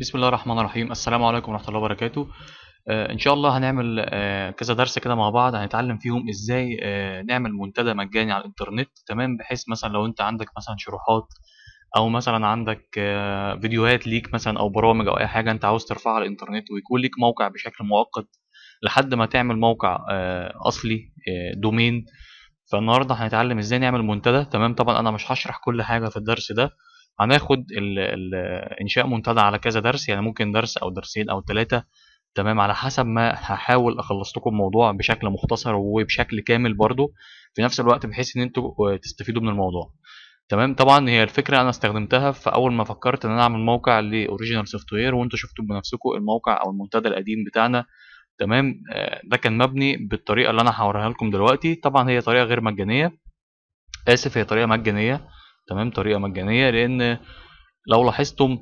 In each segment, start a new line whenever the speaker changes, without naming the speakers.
بسم الله الرحمن الرحيم السلام عليكم ورحمة الله وبركاته آه ان شاء الله هنعمل آه كذا درس كده مع بعض هنتعلم فيهم ازاي آه نعمل منتدى مجاني على الانترنت تمام بحيث مثلا لو انت عندك مثلا شروحات او مثلا عندك آه فيديوهات ليك مثلا او برامج او اي حاجة انت عاوز ترفعها على الانترنت ويكون ليك موقع بشكل مؤقت لحد ما تعمل موقع آه اصلي آه دومين فالنهارده هنتعلم ازاي نعمل منتدى تمام طبعا انا مش هشرح كل حاجة في الدرس ده هناخد انشاء منتدى على كذا درس يعني ممكن درس او درسين او ثلاثه تمام على حسب ما هحاول اخلص لكم الموضوع بشكل مختصر وبشكل كامل برضو في نفس الوقت بحيث ان انتوا تستفيدوا من الموضوع تمام طبعا هي الفكره انا استخدمتها في اول ما فكرت ان انا اعمل موقع لاوريجينال سوفت وير وانتوا شفتوا بنفسكم الموقع او المنتدى القديم بتاعنا تمام آه، ده كان مبني بالطريقه اللي انا هوريها لكم دلوقتي طبعا هي طريقه غير مجانيه اسف هي طريقه مجانيه تمام طريقه مجانيه لان لو لاحظتم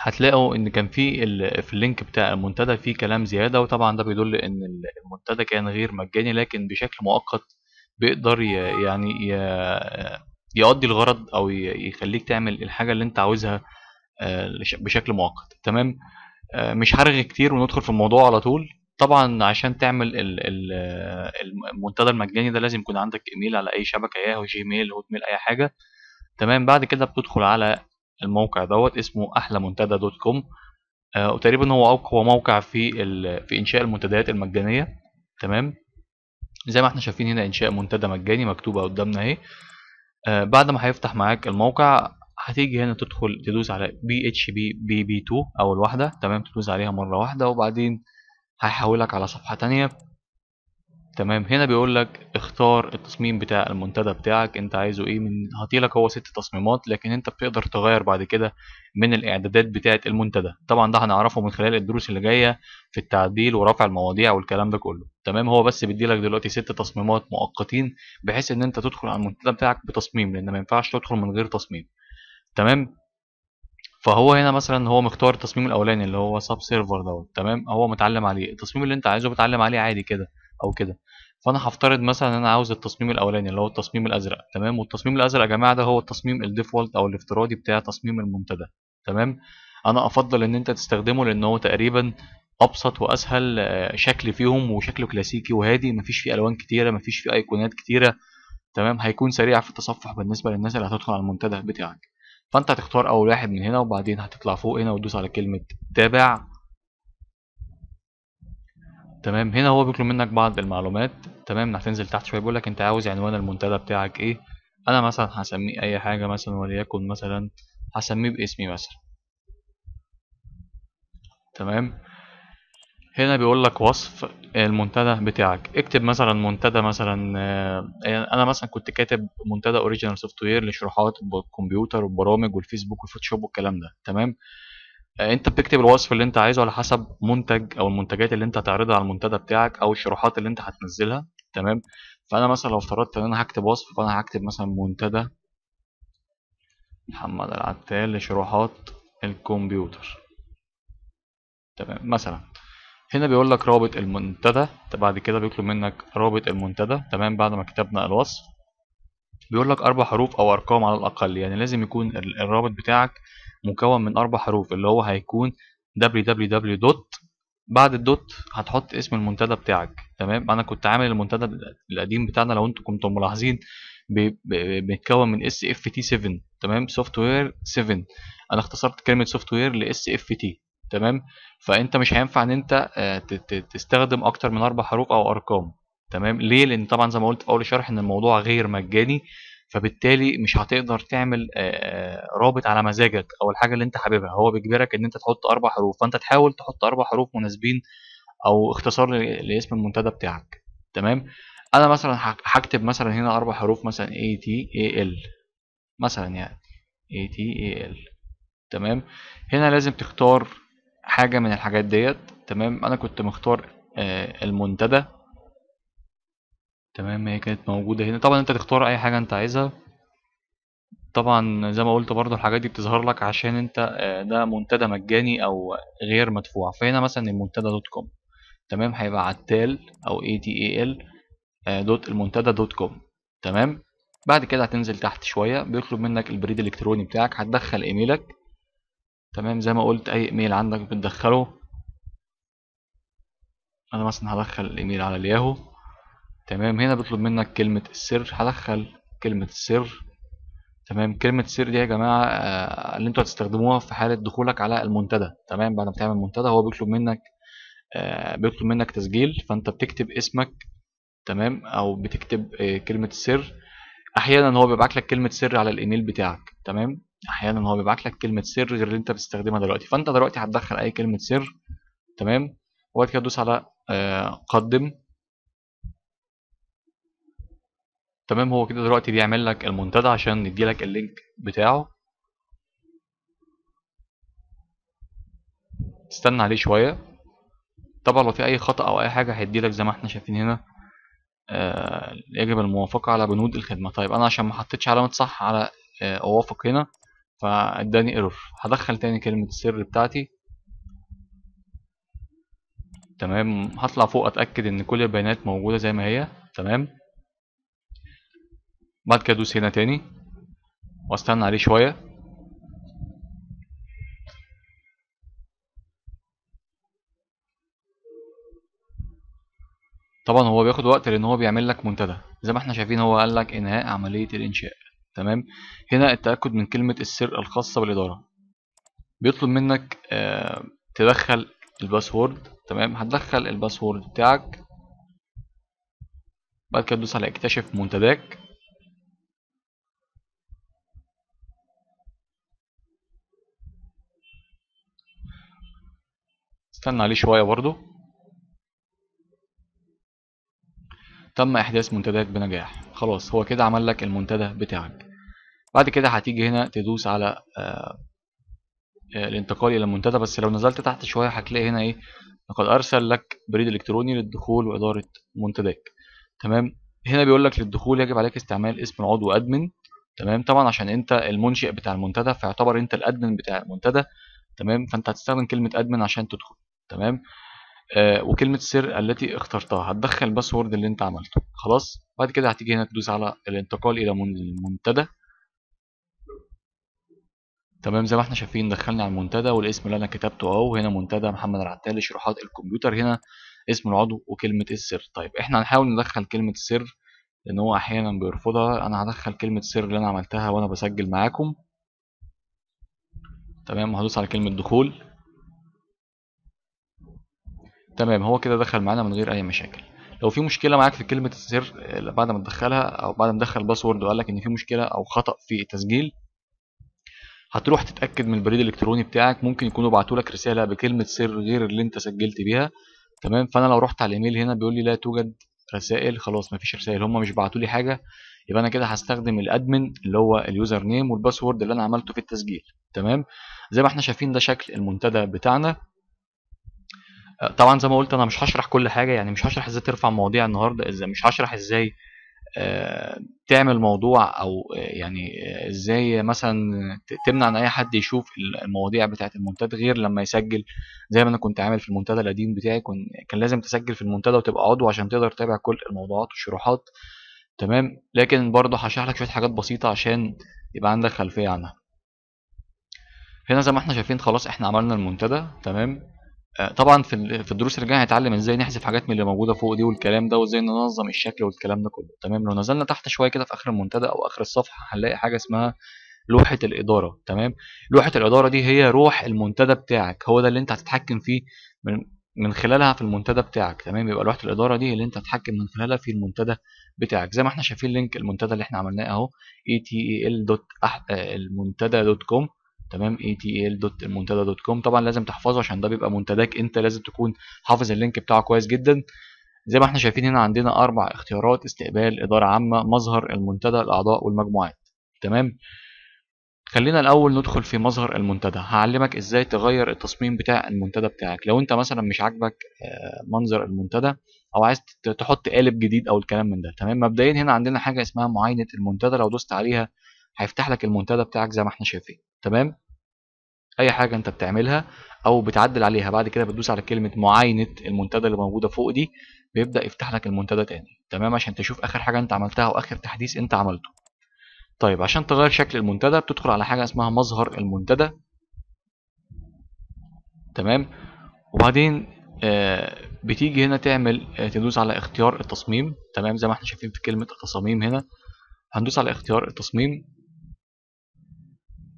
هتلاقوا ان كان في في اللينك بتاع المنتدى في كلام زياده وطبعا ده بيدل ان المنتدى كان غير مجاني لكن بشكل مؤقت بيقدر يعني يقضي الغرض او يخليك تعمل الحاجه اللي انت عاوزها آه، بشكل مؤقت تمام آه، مش هرغي كتير وندخل في الموضوع على طول طبعا عشان تعمل المنتدى المجاني ده لازم يكون عندك ايميل على اي شبكه ياهو جيميل هوت ميل اي حاجه تمام بعد كده بتدخل على الموقع دوت اسمه احلى منتدى دوت كوم آه وتقريبا هو اقوى موقع في في انشاء المنتديات المجانيه تمام زي ما احنا شايفين هنا انشاء منتدى مجاني مكتوبه قدامنا اهي آه بعد ما هيفتح معاك الموقع هتيجي هنا تدخل تدوس على بي اتش بي بي بي 2 اول واحده تمام تدوس عليها مره واحده وبعدين هيحولك على صفحه تانية تمام هنا بيقول لك اختار التصميم بتاع المنتدى بتاعك انت عايزه ايه من هطيلك هو ست تصميمات لكن انت بتقدر تغير بعد كده من الاعدادات بتاعه المنتدى طبعا ده هنعرفه من خلال الدروس اللي جايه في التعديل ورفع المواضيع والكلام ده كله تمام هو بس بيديلك دلوقتي ست تصميمات مؤقتين بحيث ان انت تدخل على المنتدى بتاعك بتصميم لان ما ينفعش تدخل من غير تصميم تمام فهو هنا مثلا هو مختار التصميم الاولاني اللي هو سب سيرفر دوت تمام هو متعلم عليه التصميم اللي انت عايزه بتعلم عليه عادي كده او كده فانا هفترض مثلا ان انا عاوز التصميم الاولاني اللي هو التصميم الازرق تمام والتصميم الازرق يا جماعه ده هو التصميم الديفولت او الافتراضي بتاع تصميم المنتدى تمام انا افضل ان انت تستخدمه لان هو تقريبا ابسط واسهل آه، شكل فيهم وشكله كلاسيكي وهادي مفيش فيه الوان كتيره مفيش فيه ايقونات كتيره تمام هيكون سريع في التصفح بالنسبه للناس اللي هتدخل على المنتدى بتاعك فانت هتختار اول واحد من هنا وبعدين هتطلع فوق هنا وتدوس على كلمه تابع تمام هنا هو بيطلب منك بعض المعلومات تمام هتنزل تحت شويه بيقول لك انت عاوز عنوان المنتدى بتاعك ايه انا مثلا هسميه اي حاجه مثلا وليكن مثلا هسميه باسمي مثلا تمام هنا بيقول لك وصف المنتدى بتاعك اكتب مثلا منتدى مثلا آه، انا مثلا كنت كاتب منتدى اوريجينال سوفت وير لشروحات الكمبيوتر والبرامج والفيسبوك والفوتوشوب والكلام ده تمام آه، انت بتكتب الوصف اللي انت عايزه على حسب منتج او المنتجات اللي انت هتعرضها على المنتدى بتاعك او الشروحات اللي انت هتنزلها تمام فانا مثلا لو افترضت ان انا هكتب وصف فانا هكتب مثلا منتدى محمد العتال لشروحات الكمبيوتر تمام مثلا هنا بيقول لك رابط المنتدى بعد كده بيطلب منك رابط المنتدى تمام بعد ما كتبنا الوصف بيقول لك اربع حروف او ارقام على الاقل يعني لازم يكون الرابط بتاعك مكون من اربع حروف اللي هو هيكون www دوت بعد الدوت هتحط اسم المنتدى بتاعك تمام انا كنت عامل المنتدى القديم بتاعنا لو انتم كنتم ملاحظين بيتكون من اس اف تي 7 تمام سوفت وير 7 انا اختصرت كلمه سوفت وير لاس اف تي تمام فانت مش هينفع ان انت آه، تستخدم اكتر من اربع حروف او ارقام تمام ليه لان طبعا زي ما قلت في اول شرح ان الموضوع غير مجاني فبالتالي مش هتقدر تعمل رابط على مزاجك او الحاجه اللي انت حاببها هو بيجبرك ان انت تحط اربع حروف فانت تحاول تحط اربع حروف مناسبين او اختصار لاسم المنتدى بتاعك تمام انا مثلا هكتب مثلا هنا اربع حروف مثلا اي تي اي ال مثلا يعني اي تي اي ال تمام هنا لازم تختار حاجه من الحاجات ديت تمام انا كنت مختار المنتدى تمام هي كانت موجودة هنا طبعا انت تختار اي حاجة انت عايزها طبعا زي ما قلت برضو الحاجات دي بتظهر لك عشان انت آه، ده منتدى مجاني او غير مدفوع فهنا مثلا المنتدى دوت كوم تمام هيبقى عتال او اي تي اي ال دوت المنتدى دوت كوم تمام بعد كده هتنزل تحت شوية بيطلب منك البريد الالكتروني بتاعك هتدخل ايميلك تمام زي ما قلت اي ايميل عندك بتدخله انا مثلا هدخل الايميل على الياهو تمام هنا بيطلب منك كلمة السر هدخل كلمة السر تمام كلمة السر دي يا جماعة آه، اللي انتوا هتستخدموها في حالة دخولك على المنتدى تمام بعد ما تعمل منتدى هو بيطلب منك آه، بيطلب منك تسجيل فانت بتكتب اسمك تمام او بتكتب آه، كلمة السر احيانا هو بيبعت لك كلمة سر على الايميل بتاعك تمام احيانا هو بيبعت لك كلمة سر غير اللي انت بتستخدمها دلوقتي فانت دلوقتي هتدخل اي كلمة سر تمام وبعد كده تدوس على قدم تمام هو كده دلوقتي بيعمل لك المنتدى عشان ندي لك اللينك بتاعه تستنى عليه شوية طبعا لو في أي خطأ أو أي حاجة هيدي لك زي ما احنا شايفين هنا آه يجب الموافقة على بنود الخدمة طيب أنا عشان ما حطيتش علامة صح على آه أوافق هنا فاداني ايرور هدخل تاني كلمة السر بتاعتي تمام هطلع فوق أتأكد إن كل البيانات موجودة زي ما هي تمام بعد كده ادوس هنا تاني واستنى عليه شوية طبعا هو بياخد وقت لان هو بيعمل لك منتدى زي ما احنا شايفين هو قال لك انهاء عملية الانشاء تمام هنا التأكد من كلمة السر الخاصة بالإدارة بيطلب منك تدخل الباسورد تمام هتدخل الباسورد بتاعك بعد كده تدوس على اكتشف منتداك استنى عليه شوية برضو تم احداث منتداك بنجاح خلاص هو كده عمل لك المنتدى بتاعك بعد كده هتيجي هنا تدوس على آه، آه، الانتقال الى المنتدى بس لو نزلت تحت شويه هتلاقي هنا ايه لقد ارسل لك بريد الكتروني للدخول واداره منتداك تمام هنا بيقول لك للدخول يجب عليك استعمال اسم العضو ادمن تمام طبعا عشان انت المنشئ بتاع المنتدى فيعتبر انت الادمن بتاع المنتدى تمام فانت هتستخدم كلمه ادمن عشان تدخل تمام آه وكلمة السر التي اخترتها هتدخل الباسورد اللي انت عملته خلاص بعد كده هتيجي هنا تدوس على الانتقال الى المنتدى تمام زي ما احنا شايفين دخلني على المنتدى والاسم اللي انا كتبته اهو هنا منتدى محمد العتالي شروحات الكمبيوتر هنا اسم العضو وكلمة السر طيب احنا هنحاول ندخل كلمة السر لان هو احيانا بيرفضها انا هدخل كلمة السر اللي انا عملتها وانا بسجل معاكم تمام هدوس على كلمة دخول تمام هو كده دخل معانا من غير اي مشاكل لو في مشكله معاك في كلمه السر آه، بعد ما تدخلها او بعد ما تدخل الباسورد وقال لك ان في مشكله او خطا في التسجيل هتروح تتاكد من البريد الالكتروني بتاعك ممكن يكونوا بعتوا لك رساله بكلمه سر غير اللي انت سجلت بيها تمام فانا لو رحت على الايميل هنا بيقول لي لا توجد رسائل خلاص مفيش رسائل هم مش بعتوا لي حاجه يبقى انا كده هستخدم الادمن اللي هو اليوزر نيم والباسورد اللي انا عملته في التسجيل تمام زي ما احنا شايفين ده شكل المنتدى بتاعنا طبعا زي ما قلت انا مش هشرح كل حاجه يعني مش هشرح ازاي ترفع مواضيع النهارده ازاي مش هشرح ازاي آه، تعمل موضوع او آه، يعني آه، ازاي مثلا تمنع ان اي حد يشوف المواضيع بتاعه المنتدى غير لما يسجل زي ما انا كنت عامل في المنتدى القديم بتاعي كان لازم تسجل في المنتدى وتبقى عضو عشان تقدر تتابع كل الموضوعات والشروحات تمام لكن برضه هشرح لك شويه حاجات بسيطه عشان يبقى عندك خلفيه عنها هنا زي ما احنا شايفين خلاص احنا عملنا المنتدى تمام آه، طبعا في في الدروس اللي جايه هنتعلم ازاي نحذف حاجات من اللي موجوده فوق دي والكلام ده وازاي ننظم الشكل والكلام ده كله تمام لو نزلنا تحت شويه كده في اخر المنتدى او اخر الصفحه هنلاقي حاجه اسمها لوحه الاداره تمام لوحه الاداره دي هي روح المنتدى بتاعك هو ده اللي انت هتتحكم فيه من من خلالها في المنتدى بتاعك تمام يبقى لوحه الاداره دي اللي انت هتتحكم من خلالها في المنتدى بتاعك زي ما احنا شايفين لينك المنتدى اللي احنا عملناه اهو etel آه، المنتدى دوت كوم تمام atl.المنتدى.com طبعا لازم تحفظه عشان ده بيبقى منتداك انت لازم تكون حافظ اللينك بتاعه كويس جدا زي ما احنا شايفين هنا عندنا اربع اختيارات استقبال اداره عامه مظهر المنتدى الاعضاء والمجموعات تمام خلينا الاول ندخل في مظهر المنتدى هعلمك ازاي تغير التصميم بتاع المنتدى بتاعك لو انت مثلا مش عاجبك آه، منظر المنتدى او عايز تحط قالب جديد او الكلام من ده تمام مبدئيا هنا عندنا حاجه اسمها معاينه المنتدى لو دوست عليها هيفتح لك المنتدى بتاعك زي ما احنا شايفين تمام اي حاجه انت بتعملها او بتعدل عليها بعد كده بتدوس على كلمه معاينه المنتدى اللي موجوده فوق دي بيبدا يفتح لك المنتدى تاني تمام عشان تشوف اخر حاجه انت عملتها واخر تحديث انت عملته طيب عشان تغير شكل المنتدى بتدخل على حاجه اسمها مظهر المنتدى تمام وبعدين آه بتيجي هنا تعمل آه تدوس على اختيار التصميم تمام زي ما احنا شايفين في كلمه التصاميم هنا هندوس على اختيار التصميم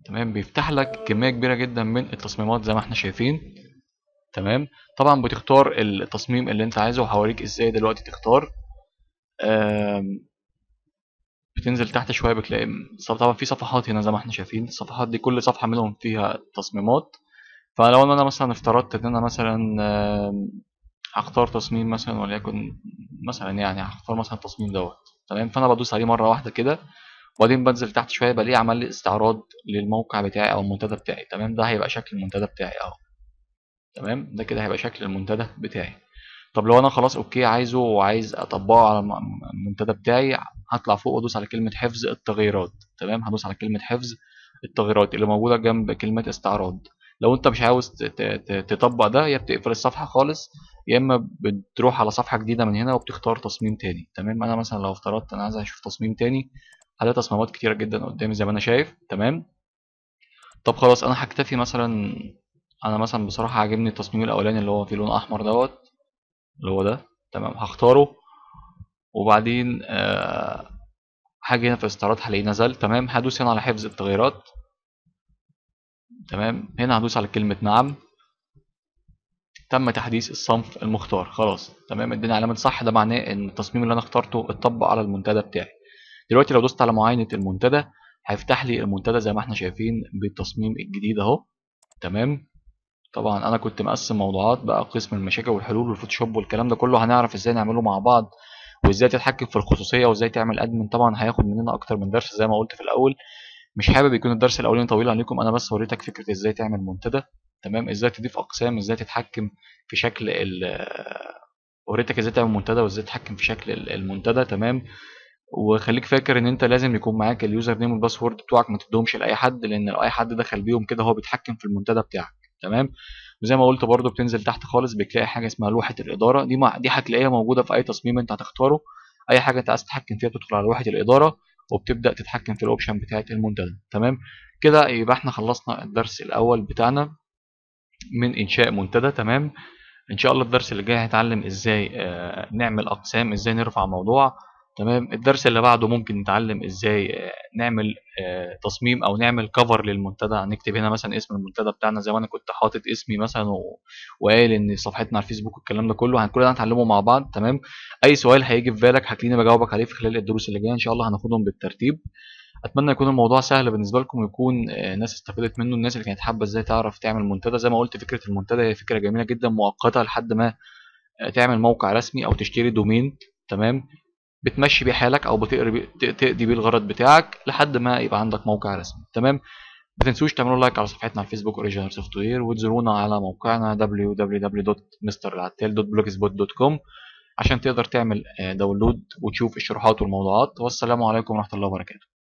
تمام بيفتح لك كميه كبيره جدا من التصميمات زي ما احنا شايفين تمام طبعا بتختار التصميم اللي انت عايزه وهوريك ازاي دلوقتي تختار بتنزل تحت شويه بتلاقي طبعا في صفحات هنا زي ما احنا شايفين الصفحات دي كل صفحه منهم فيها تصميمات فلو انا مثلا افترضت ان انا مثلا هختار تصميم مثلا وليكن مثلا يعني هختار مثلا التصميم دوت تمام فانا بدوس عليه مره واحده كده وبعدين بنزل تحت شويه ليه عمل لي استعراض للموقع بتاعي او المنتدى بتاعي تمام ده هيبقى شكل المنتدى بتاعي اهو تمام ده كده هيبقى شكل المنتدى بتاعي طب لو انا خلاص اوكي عايزه وعايز اطبقه على المنتدى بتاعي هطلع فوق وادوس على كلمه حفظ التغييرات تمام هدوس على كلمه حفظ التغييرات اللي موجوده جنب كلمه استعراض لو انت مش عاوز تطبق ده يا بتقفل الصفحه خالص يا اما بتروح على صفحه جديده من هنا وبتختار تصميم تاني تمام انا مثلا لو افترضت انا عايز اشوف تصميم تاني عليها تصميمات كتيره جدا قدامي زي ما انا شايف تمام طب خلاص انا هكتفي مثلا انا مثلا بصراحه عاجبني التصميم الاولاني اللي هو فيه لون احمر دوت اللي هو ده تمام هختاره وبعدين آه هاجي هنا في استعراض هلاقيه نزل تمام هدوس هنا على حفظ التغييرات تمام هنا هدوس على كلمه نعم تم تحديث الصنف المختار خلاص تمام اديني علامه صح ده معناه ان التصميم اللي انا اخترته اتطبق على المنتدى بتاعي دلوقتي لو دوست على معاينه المنتدى هيفتح لي المنتدى زي ما احنا شايفين بالتصميم الجديد اهو تمام طبعا انا كنت مقسم موضوعات بقى قسم المشاكل والحلول والفوتوشوب والكلام ده كله هنعرف ازاي نعمله مع بعض وازاي تتحكم في الخصوصيه وازاي تعمل ادمن طبعا هياخد مننا اكتر من درس زي ما قلت في الاول مش حابب يكون الدرس الاولاني طويل عليكم انا بس وريتك فكره ازاي تعمل منتدى تمام ازاي تضيف اقسام ازاي تتحكم في شكل ال وريتك ازاي تعمل منتدى وازاي تتحكم في شكل المنتدى تمام وخليك فاكر ان انت لازم يكون معاك اليوزر نيم والباسورد بتوعك ما تدهمش لاي حد لان لو اي حد دخل بيهم كده هو بيتحكم في المنتدى بتاعك تمام وزي ما قلت برده بتنزل تحت خالص بتلاقي حاجه اسمها لوحه الاداره دي ما دي هتلاقيها موجوده في اي تصميم انت هتختاره اي حاجه انت عايز تتحكم فيها تدخل على لوحه الاداره وبتبدا تتحكم في الاوبشن بتاعت المنتدى تمام كده يبقى احنا خلصنا الدرس الاول بتاعنا من انشاء منتدى تمام ان شاء الله الدرس اللي جاي هنتعلم ازاي آه، نعمل اقسام ازاي نرفع موضوع تمام الدرس اللي بعده ممكن نتعلم ازاي آه، نعمل آه، تصميم او نعمل كفر للمنتدى نكتب هنا مثلا اسم المنتدى بتاعنا زي ما انا كنت حاطط اسمي مثلا و... ان صفحتنا على الفيسبوك والكلام ده كله كل ده هنتعلمه مع بعض تمام اي سؤال هيجي في بالك هتلاقيني بجاوبك عليه في خلال الدروس اللي جايه ان شاء الله هناخدهم بالترتيب اتمنى يكون الموضوع سهل بالنسبه لكم ويكون آه، الناس استفادت منه الناس اللي كانت حابه ازاي تعرف تعمل منتدى زي ما قلت فكره المنتدى هي فكره جميله جدا مؤقته لحد ما تعمل موقع رسمي او تشتري دومين تمام بتمشي بيه حالك او بتقري تقضي بيه الغرض بتاعك لحد ما يبقى عندك موقع رسمي تمام ما تنسوش تعملوا لايك على صفحتنا على الفيسبوك اوريجينال سوفت وير وتزورونا على موقعنا www.mrlatel.blogspot.com عشان تقدر تعمل داونلود آه، وتشوف الشروحات والموضوعات والسلام عليكم ورحمه الله وبركاته